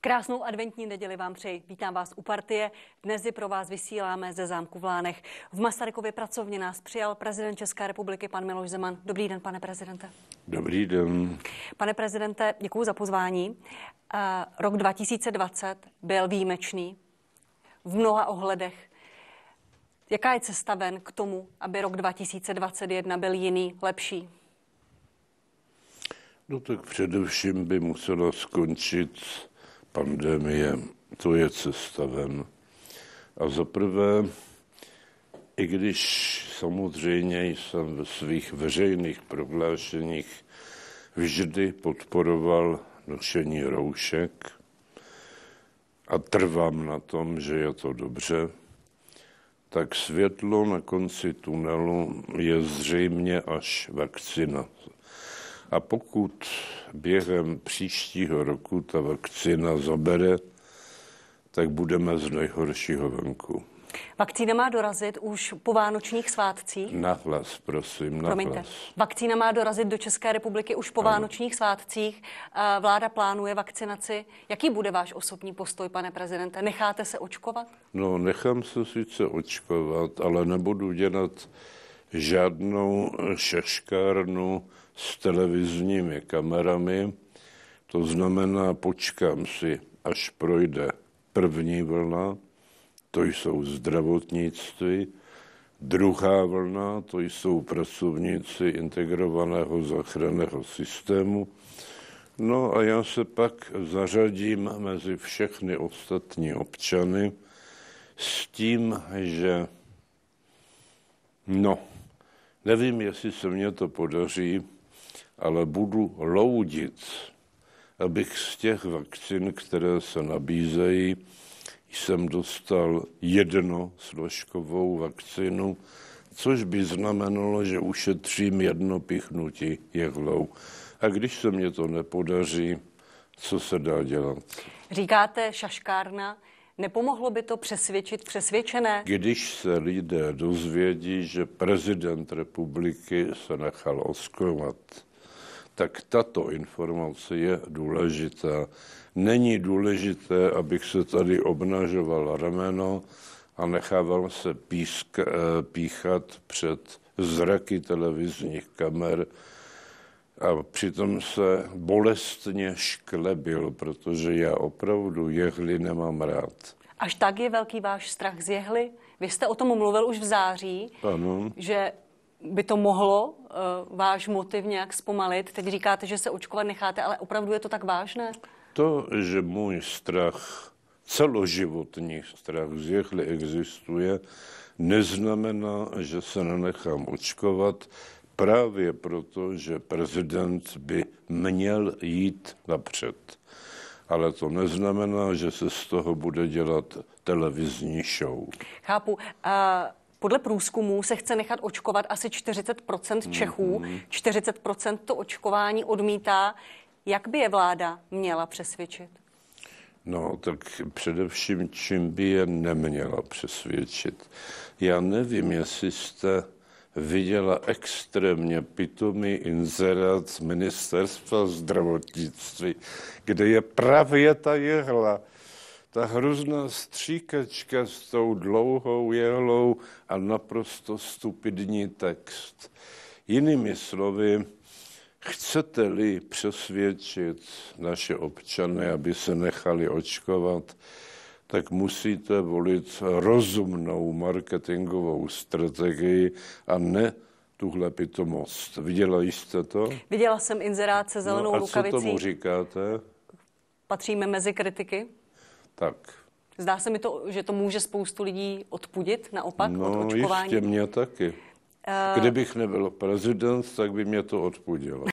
Krásnou adventní neděli vám přeji. Vítám vás u partie. Dnes je pro vás vysíláme ze zámku v Lánech. V Masarykově pracovně nás přijal prezident České republiky, pan Miloš Zeman. Dobrý den, pane prezidente. Dobrý den. Pane prezidente, děkuji za pozvání. Eh, rok 2020 byl výjimečný v mnoha ohledech. Jaká je cesta ven k tomu, aby rok 2021 byl jiný, lepší? No tak především by muselo skončit pandemie. To je cesta ven. A zaprvé, i když samozřejmě jsem ve svých veřejných prohlášeních vždy podporoval nošení roušek a trvám na tom, že je to dobře, tak světlo na konci tunelu je zřejmě až vakcinace. A pokud během příštího roku ta vakcína zabere, tak budeme z nejhoršího venku. Vakcína má dorazit už po vánočních svátcích? Nahlas, prosím, nahlas. Promiňte. Vakcína má dorazit do České republiky už po ano. vánočních svátcích. Vláda plánuje vakcinaci. Jaký bude váš osobní postoj, pane prezidente? Necháte se očkovat? No, nechám se sice očkovat, ale nebudu dělat žádnou šeškárnu s televizními kamerami. To znamená, počkám si, až projde první vlna, to jsou zdravotnictví, druhá vlna, to jsou pracovníci integrovaného záchranného systému, No a já se pak zařadím mezi všechny ostatní občany s tím, že no, Nevím, jestli se mně to podaří, ale budu loudit, abych z těch vakcin, které se nabízejí, jsem dostal jedno složkovou vakcínu, což by znamenalo, že ušetřím jedno pichnutí jehlou. A když se mě to nepodaří, co se dá dělat? Říkáte šaškárna, Nepomohlo by to přesvědčit přesvědčené? Když se lidé dozvědí, že prezident republiky se nechal oskovat, tak tato informace je důležitá. Není důležité, abych se tady obnažoval rameno a nechával se písk, eh, píchat před zraky televizních kamer, a přitom se bolestně šklebil, protože já opravdu jehly nemám rád. Až tak je velký váš strach z jehly? Vy jste o tom mluvil už v září, ano. že by to mohlo uh, váš motiv nějak zpomalit. Teď říkáte, že se očkovat necháte, ale opravdu je to tak vážné? To, že můj strach, celoživotní strach z jehly existuje, neznamená, že se nenechám očkovat, právě proto, že prezident by měl jít napřed. Ale to neznamená, že se z toho bude dělat televizní show. Chápu. A podle průzkumů se chce nechat očkovat asi 40 mhm. Čechů. Mm-hmm. 40 to očkování odmítá. Jak by je vláda měla přesvědčit? No, tak především, čím by je neměla přesvědčit. Já nevím, jestli jste viděla extrémně pitomý inzerát z ministerstva zdravotnictví, kde je právě ta jehla, ta hrozná stříkačka s tou dlouhou jehlou a naprosto stupidní text. Jinými slovy, chcete-li přesvědčit naše občany, aby se nechali očkovat, tak musíte volit rozumnou marketingovou strategii a ne tuhle pitomost. Viděla jste to? Viděla jsem inzerát se no, zelenou no a lukavicí. co tomu říkáte? Patříme mezi kritiky? Tak. Zdá se mi to, že to může spoustu lidí odpudit naopak no, od očkování? No, ještě mě taky. Eh, Kdybych nebyl prezident, tak by mě to odpudilo.